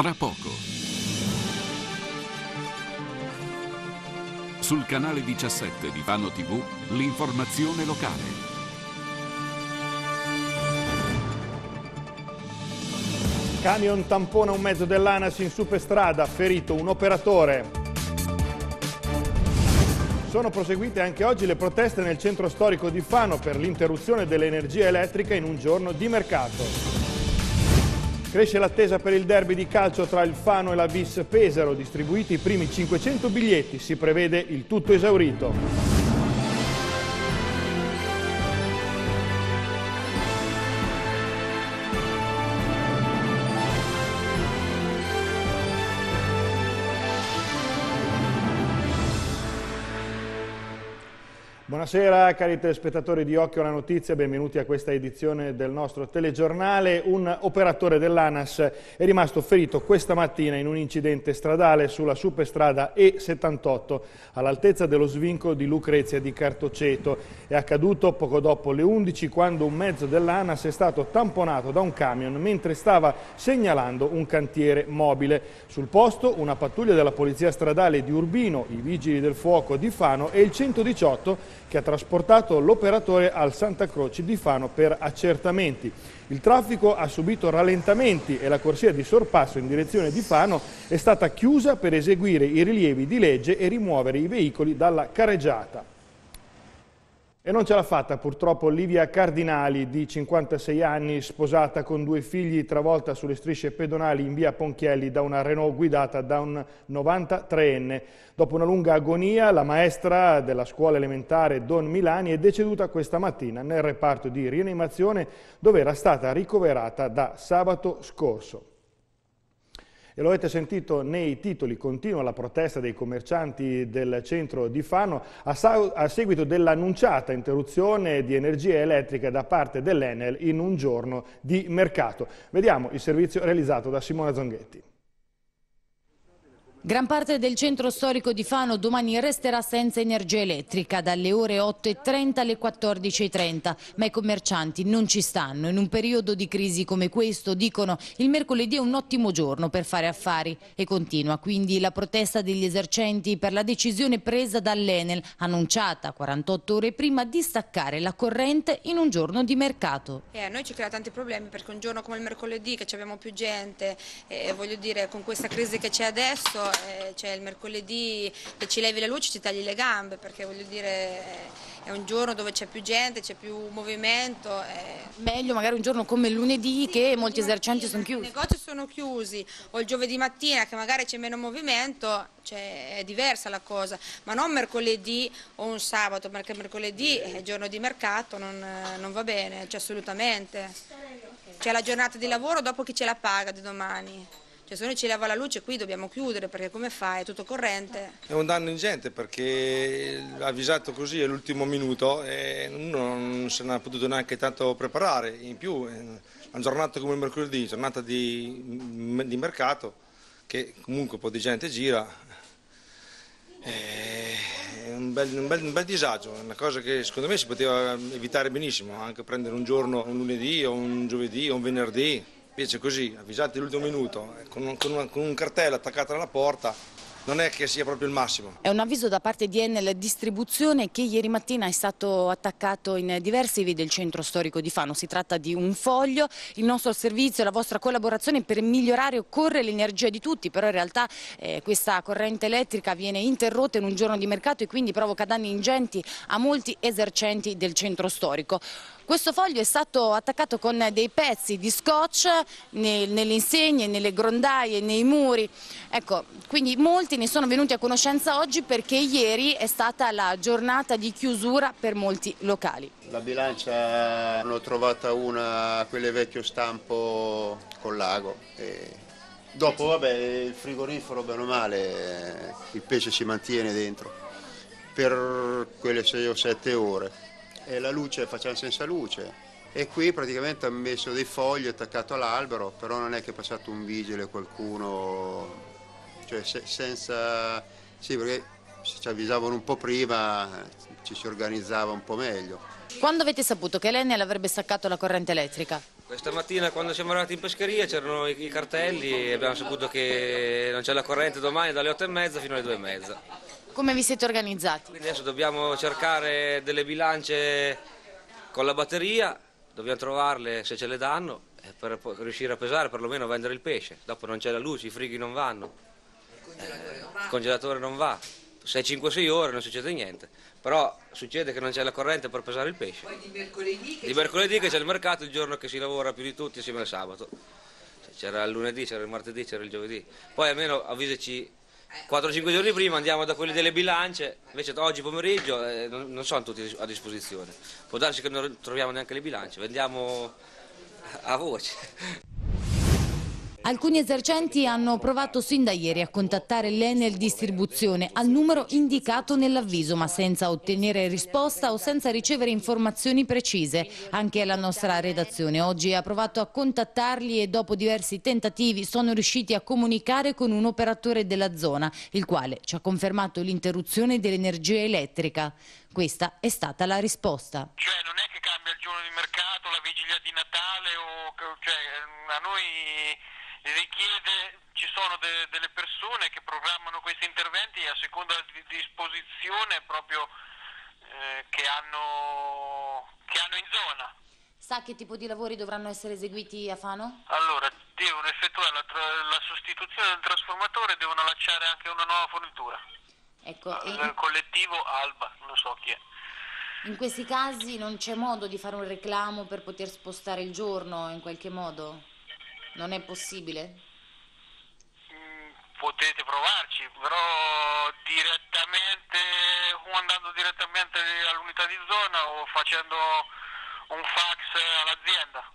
tra poco. Sul canale 17 di Fano TV, l'informazione locale. Camion tampona un mezzo dell'ANAS in superstrada, ferito un operatore. Sono proseguite anche oggi le proteste nel centro storico di Fano per l'interruzione dell'energia elettrica in un giorno di mercato. Cresce l'attesa per il derby di calcio tra il Fano e la Bis Pesaro, distribuiti i primi 500 biglietti, si prevede il tutto esaurito. Buonasera cari telespettatori di Occhio alla Notizia, benvenuti a questa edizione del nostro telegiornale. Un operatore dell'ANAS è rimasto ferito questa mattina in un incidente stradale sulla superstrada E78 all'altezza dello svincolo di Lucrezia di Cartoceto. È accaduto poco dopo le 11 quando un mezzo dell'ANAS è stato tamponato da un camion mentre stava segnalando un cantiere mobile. Sul posto una pattuglia della Polizia Stradale di Urbino, i Vigili del Fuoco di Fano e il 118 che ha trasportato l'operatore al Santa Croce di Fano per accertamenti. Il traffico ha subito rallentamenti e la corsia di sorpasso in direzione di Fano è stata chiusa per eseguire i rilievi di legge e rimuovere i veicoli dalla careggiata. E non ce l'ha fatta purtroppo Livia Cardinali, di 56 anni, sposata con due figli, travolta sulle strisce pedonali in via Ponchielli da una Renault guidata da un 93enne. Dopo una lunga agonia, la maestra della scuola elementare Don Milani è deceduta questa mattina nel reparto di rianimazione dove era stata ricoverata da sabato scorso. E lo avete sentito nei titoli, continua la protesta dei commercianti del centro di Fano a, a seguito dell'annunciata interruzione di energia elettrica da parte dell'Enel in un giorno di mercato. Vediamo il servizio realizzato da Simona Zonghetti. Gran parte del centro storico di Fano domani resterà senza energia elettrica dalle ore 8.30 alle 14.30, ma i commercianti non ci stanno. In un periodo di crisi come questo, dicono, il mercoledì è un ottimo giorno per fare affari e continua quindi la protesta degli esercenti per la decisione presa dall'Enel, annunciata 48 ore prima di staccare la corrente in un giorno di mercato. Eh, a noi ci crea tanti problemi perché un giorno come il mercoledì che abbiamo più gente, eh, voglio dire con questa crisi che c'è adesso eh, cioè il mercoledì che ci levi la luce ci tagli le gambe perché voglio dire eh, è un giorno dove c'è più gente, c'è più movimento. Eh. Meglio magari un giorno come lunedì sì, che molti esercenti sono chiusi. I negozi sono chiusi o il giovedì mattina che magari c'è meno movimento, cioè è diversa la cosa, ma non mercoledì o un sabato perché mercoledì è giorno di mercato, non, non va bene, cioè assolutamente. C'è la giornata di lavoro dopo chi ce la paga di domani. Cioè se uno ci leva la luce qui dobbiamo chiudere perché come fai? È tutto corrente. È un danno ingente perché avvisato così all'ultimo minuto e uno non se ne ha potuto neanche tanto preparare. In più una eh, giornata come mercoledì, giornata di, mm, di mercato che comunque un po' di gente gira. Eh, è un bel, un, bel, un bel disagio, una cosa che secondo me si poteva evitare benissimo, anche prendere un giorno, un lunedì o un giovedì o un venerdì. Invece così, avvisati all'ultimo minuto, eh, con un, con, una, con un cartello attaccato alla porta, non è che sia proprio il massimo. È un avviso da parte di Enel Distribuzione che ieri mattina è stato attaccato in diversi vie del centro storico di Fano. Si tratta di un foglio, il nostro servizio, e la vostra collaborazione per migliorare occorre l'energia di tutti, però in realtà eh, questa corrente elettrica viene interrotta in un giorno di mercato e quindi provoca danni ingenti a molti esercenti del centro storico. Questo foglio è stato attaccato con dei pezzi di scotch nelle insegne, nelle grondaie, nei muri. Ecco, quindi molti ne sono venuti a conoscenza oggi perché ieri è stata la giornata di chiusura per molti locali. La bilancia l'ho trovata una, quelle vecchio stampo con l'ago. E... Dopo vabbè, il frigorifero bene o male, il pesce si mantiene dentro per quelle 6 o 7 ore e eh, la luce facciamo senza luce. E qui praticamente hanno messo dei fogli attaccati all'albero, però non è che è passato un vigile qualcuno, cioè se, senza... Sì, perché se ci avvisavano un po' prima ci si organizzava un po' meglio. Quando avete saputo che l'Enel avrebbe staccato la corrente elettrica? Questa mattina quando siamo arrivati in pescheria c'erano i cartelli e abbiamo saputo che non c'è la corrente domani dalle 8 e mezza fino alle 2 e mezza. Come vi siete organizzati? Quindi adesso dobbiamo cercare delle bilance con la batteria, dobbiamo trovarle se ce le danno eh, per riuscire a pesare, perlomeno a vendere il pesce. Dopo non c'è la luce, i frighi non vanno, eh, il congelatore non va. 6-5-6 ore non succede niente, però succede che non c'è la corrente per pesare il pesce. Poi di mercoledì che, di mercoledì c'è, il mercato, il giorno che si lavora più di tutti insieme al sabato. C'era il lunedì, c'era il martedì, c'era il giovedì. Poi almeno avvisaci 4-5 eh. giorni prima andiamo da quelli delle bilance, invece oggi pomeriggio eh, non, non, sono tutti a disposizione. Può darsi che non troviamo neanche le bilance, vendiamo a voce. Alcuni esercenti hanno provato sin da ieri a contattare l'Enel Distribuzione al numero indicato nell'avviso ma senza ottenere risposta o senza ricevere informazioni precise. Anche la nostra redazione oggi ha provato a contattarli e dopo diversi tentativi sono riusciti a comunicare con un operatore della zona, il quale ci ha confermato l'interruzione dell'energia elettrica. Questa è stata la risposta. Cioè non è che cambia il giorno di mercato, la vigilia di Natale o cioè, ehm, a noi richiede, ci sono de, delle persone che programmano questi interventi a seconda di disposizione proprio eh, che, hanno, che hanno in zona. Sa che tipo di lavori dovranno essere eseguiti a Fano? Allora, devono effettuare la, la sostituzione del trasformatore e devono allacciare anche una nuova fornitura. Ecco, Al, e... collettivo Alba, non so chi è. In questi casi non c'è modo di fare un reclamo per poter spostare il giorno in qualche modo? Non è possibile? Eh, potete provarci, però direttamente o andando direttamente all'unità di zona o facendo un fax all'azienda.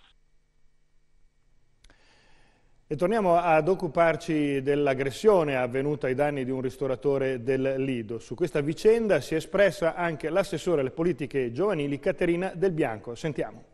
E torniamo ad occuparci dell'aggressione avvenuta ai danni di un ristoratore del Lido. Su questa vicenda si è espressa anche l'assessore alle politiche giovanili Caterina Del Bianco. Sentiamo.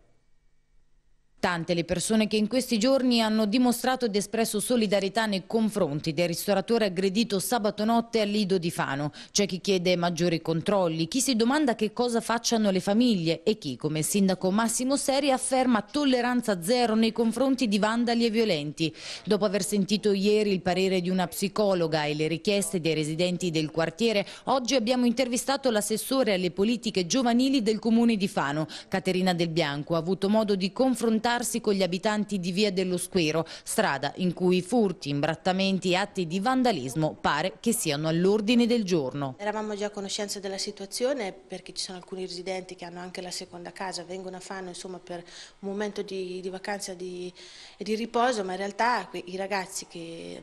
Tante le persone che in questi giorni hanno dimostrato ed espresso solidarietà nei confronti del ristoratore aggredito sabato notte a Lido di Fano. C'è chi chiede maggiori controlli, chi si domanda che cosa facciano le famiglie e chi, come il sindaco Massimo Seri, afferma tolleranza zero nei confronti di vandali e violenti. Dopo aver sentito ieri il parere di una psicologa e le richieste dei residenti del quartiere, oggi abbiamo intervistato l'assessore alle politiche giovanili del comune di Fano. Caterina Del Bianco ha avuto modo di confrontare confrontarsi con gli abitanti di Via dello Squero, strada in cui furti, imbrattamenti e atti di vandalismo pare che siano all'ordine del giorno. Eravamo già a conoscenza della situazione perché ci sono alcuni residenti che hanno anche la seconda casa, vengono a Fano insomma, per un momento di, di vacanza e di, di riposo, ma in realtà i ragazzi che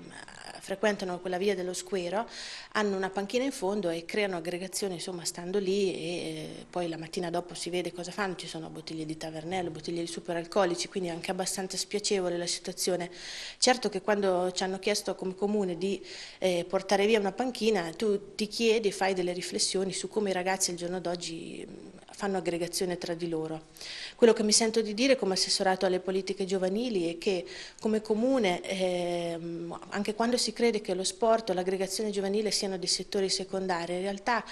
frequentano quella via dello Squero hanno una panchina in fondo e creano aggregazione insomma stando lì e poi la mattina dopo si vede cosa fanno, ci sono bottiglie di tavernello, bottiglie di superalcolici, storici, quindi anche abbastanza spiacevole la situazione. Certo che quando ci hanno chiesto come comune di eh, portare via una panchina, tu ti chiedi e fai delle riflessioni su come i ragazzi al giorno d'oggi mm, fanno aggregazione tra di loro. Quello che mi sento di dire come assessorato alle politiche giovanili è che come comune, eh, anche quando si crede che lo sport o l'aggregazione giovanile siano dei settori secondari, in realtà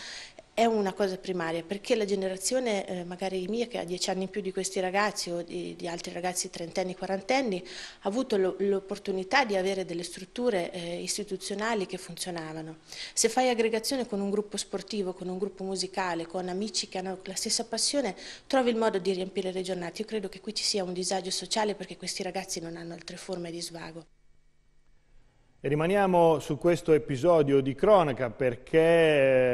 è una cosa primaria perché la generazione eh, magari mia che ha dieci anni in più di questi ragazzi o di, di altri ragazzi trentenni, quarantenni ha avuto l'opportunità di avere delle strutture eh, istituzionali che funzionavano. Se fai aggregazione con un gruppo sportivo, con un gruppo musicale, con amici che hanno la stessa passione trovi il modo di riempire le giornate. Io credo che qui ci sia un disagio sociale perché questi ragazzi non hanno altre forme di svago. Rimaniamo su questo episodio di cronaca perché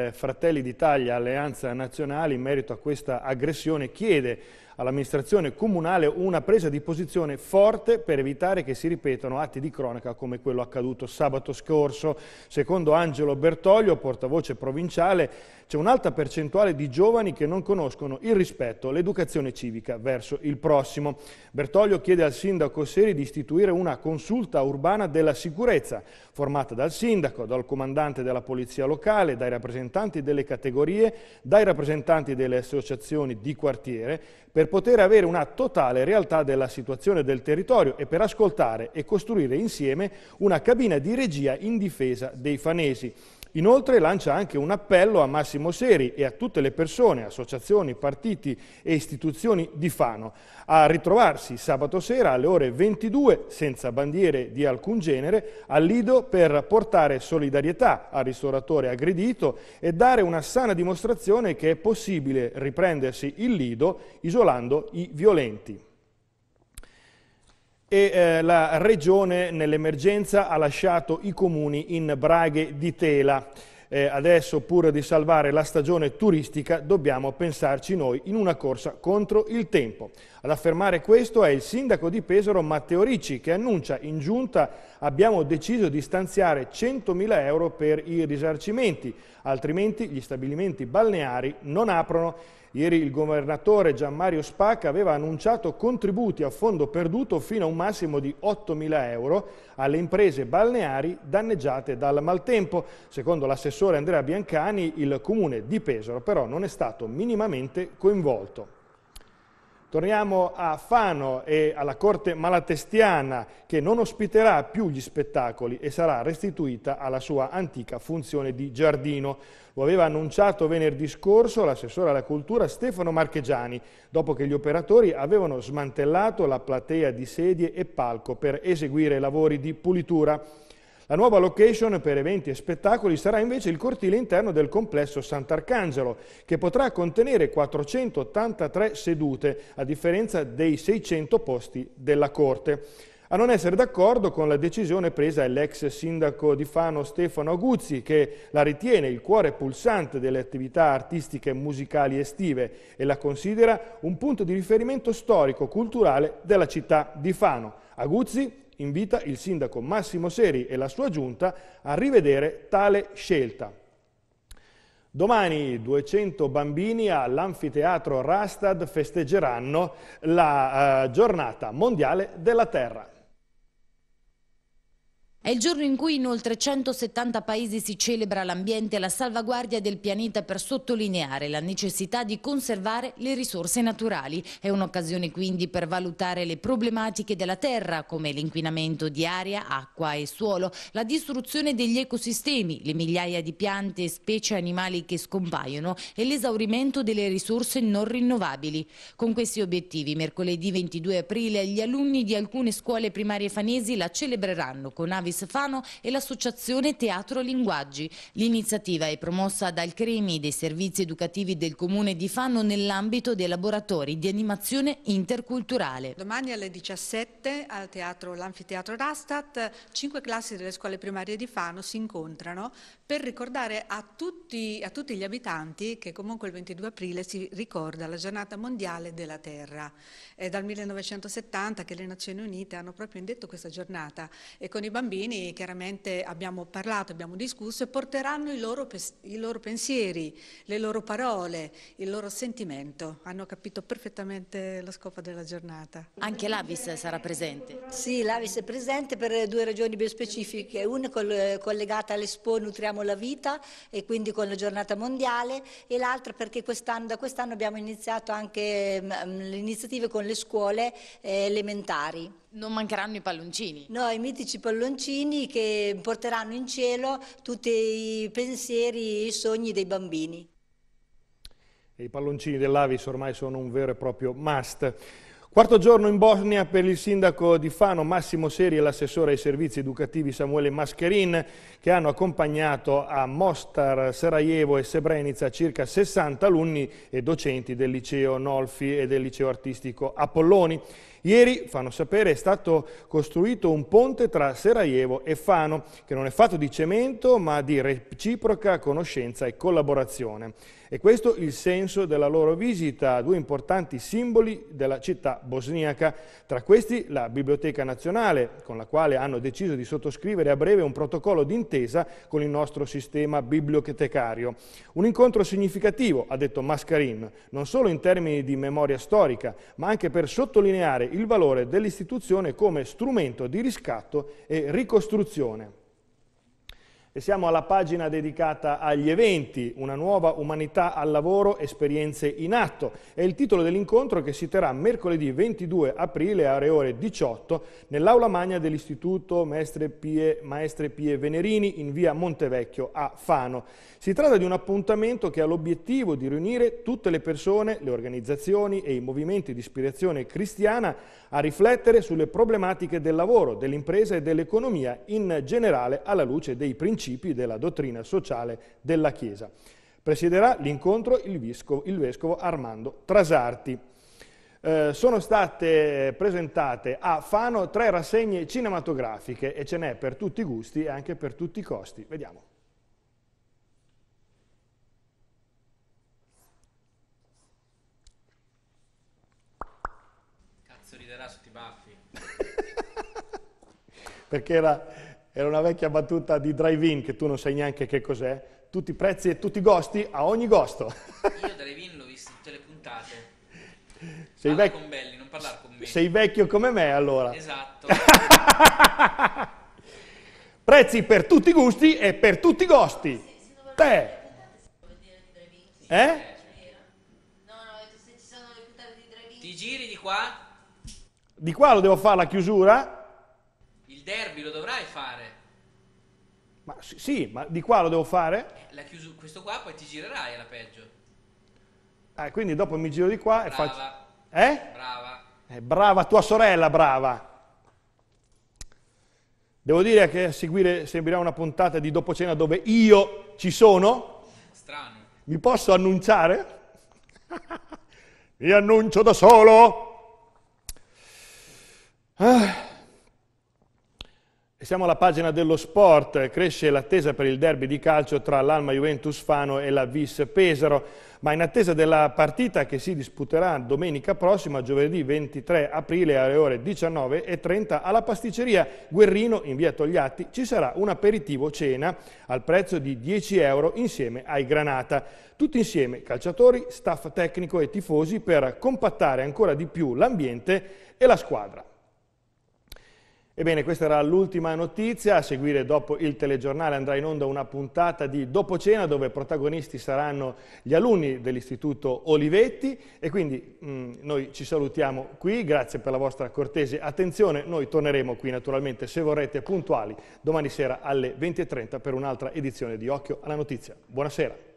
eh, Fratelli d'Italia, Alleanza Nazionale, in merito a questa aggressione, chiede all'amministrazione comunale una presa di posizione forte per evitare che si ripetano atti di cronaca come quello accaduto sabato scorso. Secondo Angelo Bertoglio, portavoce provinciale, c'è un'alta percentuale di giovani che non conoscono il rispetto, l'educazione civica verso il prossimo. Bertoglio chiede al sindaco Seri di istituire una consulta urbana della sicurezza, formata dal sindaco, dal comandante della polizia locale, dai rappresentanti delle categorie, dai rappresentanti delle associazioni di quartiere, per poter avere una totale realtà della situazione del territorio e per ascoltare e costruire insieme una cabina di regia in difesa dei fanesi. Inoltre lancia anche un appello a Massimo Seri e a tutte le persone, associazioni, partiti e istituzioni di Fano a ritrovarsi sabato sera alle ore 22 senza bandiere di alcun genere al Lido per portare solidarietà al ristoratore aggredito e dare una sana dimostrazione che è possibile riprendersi il Lido isolando i violenti e eh, la Regione nell'emergenza ha lasciato i comuni in braghe di tela. Eh, adesso, pur di salvare la stagione turistica, dobbiamo pensarci noi in una corsa contro il tempo. Ad affermare questo è il sindaco di Pesaro Matteo Ricci che annuncia in giunta abbiamo deciso di stanziare 100.000 euro per i risarcimenti, altrimenti gli stabilimenti balneari non aprono Ieri il governatore Gianmario Spacca aveva annunciato contributi a fondo perduto fino a un massimo di 8.000 euro alle imprese balneari danneggiate dal maltempo. Secondo l'assessore Andrea Biancani, il comune di Pesaro però non è stato minimamente coinvolto. Torniamo a Fano e alla corte malatestiana che non ospiterà più gli spettacoli e sarà restituita alla sua antica funzione di giardino. Lo aveva annunciato venerdì scorso l'assessore alla cultura Stefano Marchegiani, dopo che gli operatori avevano smantellato la platea di sedie e palco per eseguire lavori di pulitura. La nuova location per eventi e spettacoli sarà invece il cortile interno del complesso Sant'Arcangelo, che potrà contenere 483 sedute, a differenza dei 600 posti della Corte. A non essere d'accordo con la decisione presa è l'ex sindaco di Fano Stefano Aguzzi, che la ritiene il cuore pulsante delle attività artistiche, musicali estive e la considera un punto di riferimento storico-culturale della città di Fano. Aguzzi invita il sindaco Massimo Seri e la sua giunta a rivedere tale scelta. Domani 200 bambini all'anfiteatro Rastad festeggeranno la eh, giornata mondiale della terra. È il giorno in cui in oltre 170 paesi si celebra l'ambiente e la salvaguardia del pianeta per sottolineare la necessità di conservare le risorse naturali. È un'occasione quindi per valutare le problematiche della terra come l'inquinamento di aria, acqua e suolo, la distruzione degli ecosistemi, le migliaia di piante e specie animali che scompaiono e l'esaurimento delle risorse non rinnovabili. Con questi obiettivi mercoledì 22 aprile gli alunni di alcune scuole primarie fanesi la celebreranno con avi Fano e l'associazione Teatro Linguaggi. L'iniziativa è promossa dal CREMI dei servizi educativi del comune di Fano nell'ambito dei laboratori di animazione interculturale. Domani alle 17 all'Anfiteatro d'Astat, cinque classi delle scuole primarie di Fano si incontrano per ricordare a tutti, a tutti gli abitanti che comunque il 22 aprile si ricorda la giornata mondiale della terra. È dal 1970 che le Nazioni Unite hanno proprio indetto questa giornata e con i bambini bambini chiaramente abbiamo parlato, abbiamo discusso e porteranno i loro, i loro pensieri, le loro parole, il loro sentimento. Hanno capito perfettamente lo scopo della giornata. Anche l'Avis sarà presente? Sì, l'Avis è presente per due ragioni ben specifiche. Una è collegata all'Expo Nutriamo la Vita e quindi con la giornata mondiale e l'altra perché quest da quest'anno abbiamo iniziato anche mm, mm, le iniziative con le scuole eh, elementari. Non mancheranno i palloncini. No, i mitici palloncini che porteranno in cielo tutti i pensieri e i sogni dei bambini. I palloncini dell'Avis ormai sono un vero e proprio must. Quarto giorno in Bosnia per il sindaco di Fano Massimo Seri e l'assessore ai servizi educativi Samuele Mascherin che hanno accompagnato a Mostar, Sarajevo e Srebrenica circa 60 alunni e docenti del liceo Nolfi e del liceo artistico Apolloni. Ieri, fanno sapere, è stato costruito un ponte tra Sarajevo e Fano, che non è fatto di cemento ma di reciproca conoscenza e collaborazione. E questo il senso della loro visita, a due importanti simboli della città bosniaca, tra questi la Biblioteca Nazionale, con la quale hanno deciso di sottoscrivere a breve un protocollo d'intesa con il nostro sistema bibliotecario. Un incontro significativo, ha detto Mascarin, non solo in termini di memoria storica, ma anche per sottolineare il valore dell'istituzione come strumento di riscatto e ricostruzione. E siamo alla pagina dedicata agli eventi, una nuova umanità al lavoro, esperienze in atto. È il titolo dell'incontro che si terrà mercoledì 22 aprile alle ore 18 nell'aula magna dell'Istituto Maestre Pie, Maestre Pie Venerini in via Montevecchio a Fano. Si tratta di un appuntamento che ha l'obiettivo di riunire tutte le persone, le organizzazioni e i movimenti di ispirazione cristiana a riflettere sulle problematiche del lavoro, dell'impresa e dell'economia in generale alla luce dei principi principi della dottrina sociale della Chiesa. Presiderà l'incontro il, vescovo, il vescovo Armando Trasarti. Eh, sono state presentate a Fano tre rassegne cinematografiche e ce n'è per tutti i gusti e anche per tutti i costi. Vediamo. Cazzo riderà su ti baffi. Perché era era una vecchia battuta di drive-in che tu non sai neanche che cos'è, tutti i prezzi e tutti i gosti a ogni gosto. Io drive-in l'ho visto tutte le puntate. Sei, vec- belli, Sei vecchio come me allora. Esatto. prezzi per tutti i gusti e per tutti i gosti. Se, se Te. Eh? eh? No, no, se ci sono le puntate di drive-in. Ti giri di qua? Di qua lo devo fare la chiusura. Il derby lo dovrai fare. Ma sì, ma di qua lo devo fare? La chiuso, questo qua poi ti girerai alla peggio. Ah, quindi dopo mi giro di qua brava. e faccio... Eh? Brava. Eh, brava tua sorella, brava. Devo dire che a seguire seguirà una puntata di dopo cena dove io ci sono. Strano. Mi posso annunciare? mi annuncio da solo. Ah. Siamo alla pagina dello sport, cresce l'attesa per il derby di calcio tra l'Alma Juventus Fano e la Vis Pesaro, ma in attesa della partita che si disputerà domenica prossima, giovedì 23 aprile alle ore 19.30 alla pasticceria Guerrino in via Togliatti ci sarà un aperitivo cena al prezzo di 10 euro insieme ai Granata. Tutti insieme calciatori, staff tecnico e tifosi per compattare ancora di più l'ambiente e la squadra. Ebbene, questa era l'ultima notizia. A seguire dopo il telegiornale andrà in onda una puntata di Dopo Cena dove protagonisti saranno gli alunni dell'Istituto Olivetti. E quindi mh, mm, noi ci salutiamo qui. Grazie per la vostra cortese attenzione. Noi torneremo qui naturalmente, se vorrete, puntuali domani sera alle 20.30 per un'altra edizione di Occhio alla Notizia. Buonasera.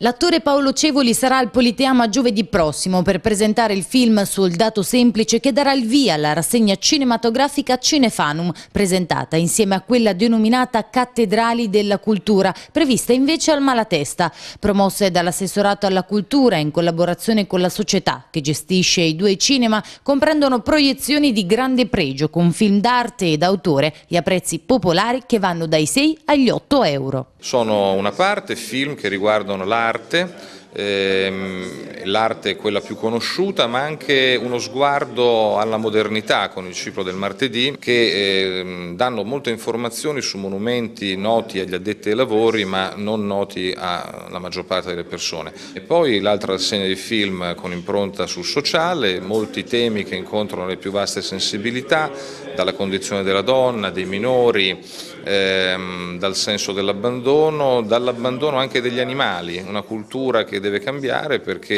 L'attore Paolo Cevoli sarà al Politeama giovedì prossimo per presentare il film Soldato Semplice che darà il via alla rassegna cinematografica Cinefanum, presentata insieme a quella denominata Cattedrali della Cultura, prevista invece al Malatesta, promosse dall'assessorato alla cultura in collaborazione con la società che gestisce i due cinema, comprendono proiezioni di grande pregio con film d'arte e d'autore e a prezzi popolari che vanno dai 6 agli 8 euro. Sono una parte film che riguardano l'arte dell'arte, ehm, l'arte è quella più conosciuta ma anche uno sguardo alla modernità con il ciclo del martedì che ehm, danno molte informazioni su monumenti noti agli addetti ai lavori ma non noti alla maggior parte delle persone. E poi l'altra rassegna di film con impronta sul sociale, molti temi che incontrano le più vaste sensibilità, dalla condizione della donna, dei minori, ehm, dal senso dell'abbandono, dall'abbandono anche degli animali, una cultura che deve cambiare perché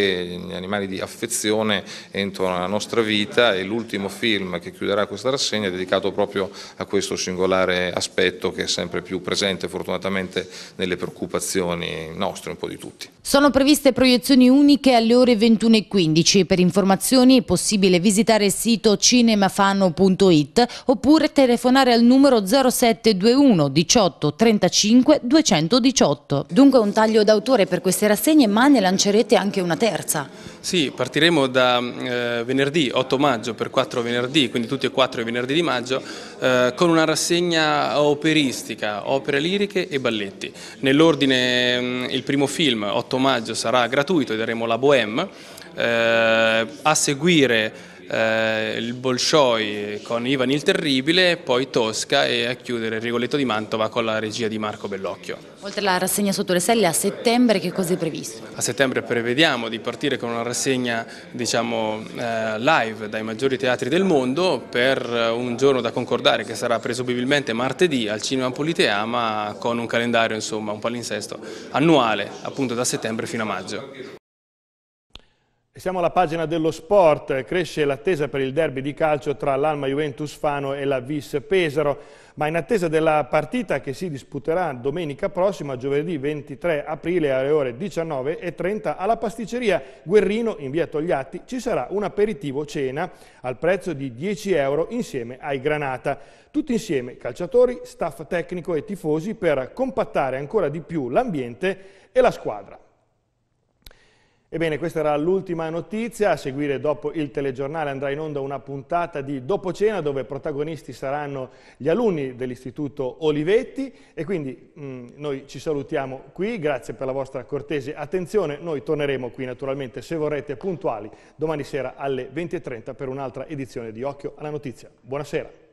gli animali di affezione entrano nella nostra vita e l'ultimo film che chiuderà questa rassegna è dedicato proprio a questo singolare aspetto che è sempre più presente fortunatamente nelle preoccupazioni nostre, un po' di tutti. Sono previste proiezioni uniche alle ore 21.15. Per informazioni è possibile visitare il sito cinemafano.it oppure telefonare al numero 0721 301 18 35 218. Dunque un taglio d'autore per queste rassegne ma ne lancerete anche una terza. Sì, partiremo da eh, venerdì 8 maggio per 4 venerdì, quindi tutti e quattro i venerdì di maggio, eh, con una rassegna operistica, opere liriche e balletti. Nell'ordine mm, il primo film 8 maggio sarà gratuito e daremo la Bohème. Eh, a seguire eh, il Bolshoi con Ivan il Terribile, poi Tosca e a chiudere il Rigoletto di Mantova con la regia di Marco Bellocchio. Oltre alla rassegna sotto le selle, a settembre che cosa è previsto? A settembre prevediamo di partire con una rassegna diciamo, eh, live dai maggiori teatri del mondo per eh, un giorno da concordare che sarà presumibilmente martedì al Cinema Politeama con un calendario, insomma, un palinsesto annuale appunto da settembre fino a maggio. Siamo alla pagina dello sport, cresce l'attesa per il derby di calcio tra l'Alma Juventus Fano e la Vis Pesaro, ma in attesa della partita che si disputerà domenica prossima, giovedì 23 aprile alle ore 19.30 alla pasticceria Guerrino in via Togliatti ci sarà un aperitivo cena al prezzo di 10 euro insieme ai Granata. Tutti insieme calciatori, staff tecnico e tifosi per compattare ancora di più l'ambiente e la squadra. Ebbene, questa era l'ultima notizia. A seguire dopo il telegiornale andrà in onda una puntata di Dopo Cena dove protagonisti saranno gli alunni dell'Istituto Olivetti e quindi mh, mm, noi ci salutiamo qui. Grazie per la vostra cortese attenzione. Noi torneremo qui naturalmente, se vorrete, puntuali domani sera alle 20.30 per un'altra edizione di Occhio alla Notizia. Buonasera.